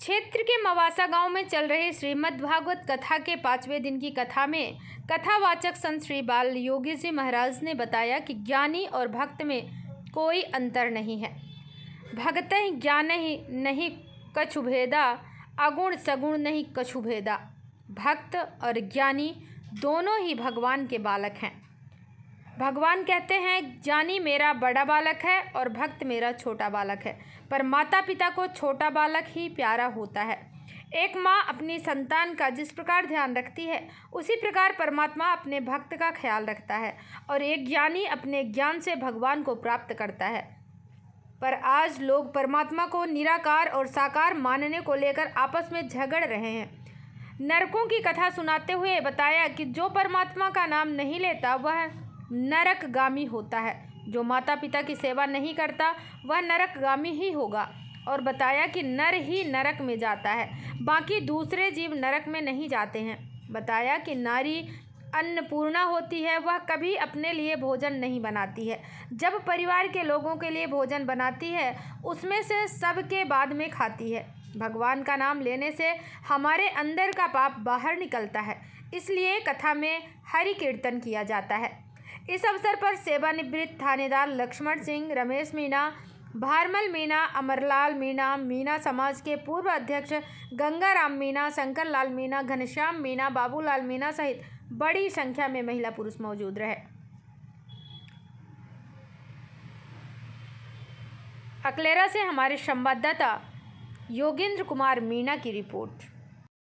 क्षेत्र के मवासा गांव में चल रहे श्रीमद् भागवत कथा के पाँचवें दिन की कथा में कथावाचक संत श्री बाल योगी जी महाराज ने बताया कि ज्ञानी और भक्त में कोई अंतर नहीं है भगत ज्ञान ही नहीं कछु भेदा अगुण सगुण नहीं कछु भेदा भक्त और ज्ञानी दोनों ही भगवान के बालक हैं भगवान कहते हैं जानी मेरा बड़ा बालक है और भक्त मेरा छोटा बालक है पर माता पिता को छोटा बालक ही प्यारा होता है एक माँ अपनी संतान का जिस प्रकार ध्यान रखती है उसी प्रकार परमात्मा अपने भक्त का ख्याल रखता है और एक ज्ञानी अपने ज्ञान से भगवान को प्राप्त करता है पर आज लोग परमात्मा को निराकार और साकार मानने को लेकर आपस में झगड़ रहे हैं नरकों की कथा सुनाते हुए बताया कि जो परमात्मा का नाम नहीं लेता वह नरकगामी होता है जो माता पिता की सेवा नहीं करता वह नरकगामी ही होगा और बताया कि नर ही नरक में जाता है बाकी दूसरे जीव नरक में नहीं जाते हैं बताया कि नारी अन्नपूर्णा होती है वह कभी अपने लिए भोजन नहीं बनाती है जब परिवार के लोगों के लिए भोजन बनाती है उसमें से सब के बाद में खाती है भगवान का नाम लेने से हमारे अंदर का पाप बाहर निकलता है इसलिए कथा में हरि कीर्तन किया जाता है इस अवसर पर सेवानिवृत्त थानेदार लक्ष्मण सिंह रमेश मीणा भारमल मीणा अमरलाल मीणा मीणा समाज के पूर्व अध्यक्ष गंगाराम मीणा शंकर लाल मीणा घनश्याम मीणा बाबूलाल मीणा सहित बड़ी संख्या में महिला पुरुष मौजूद रहे अकलेरा से हमारे संवाददाता योगेंद्र कुमार मीणा की रिपोर्ट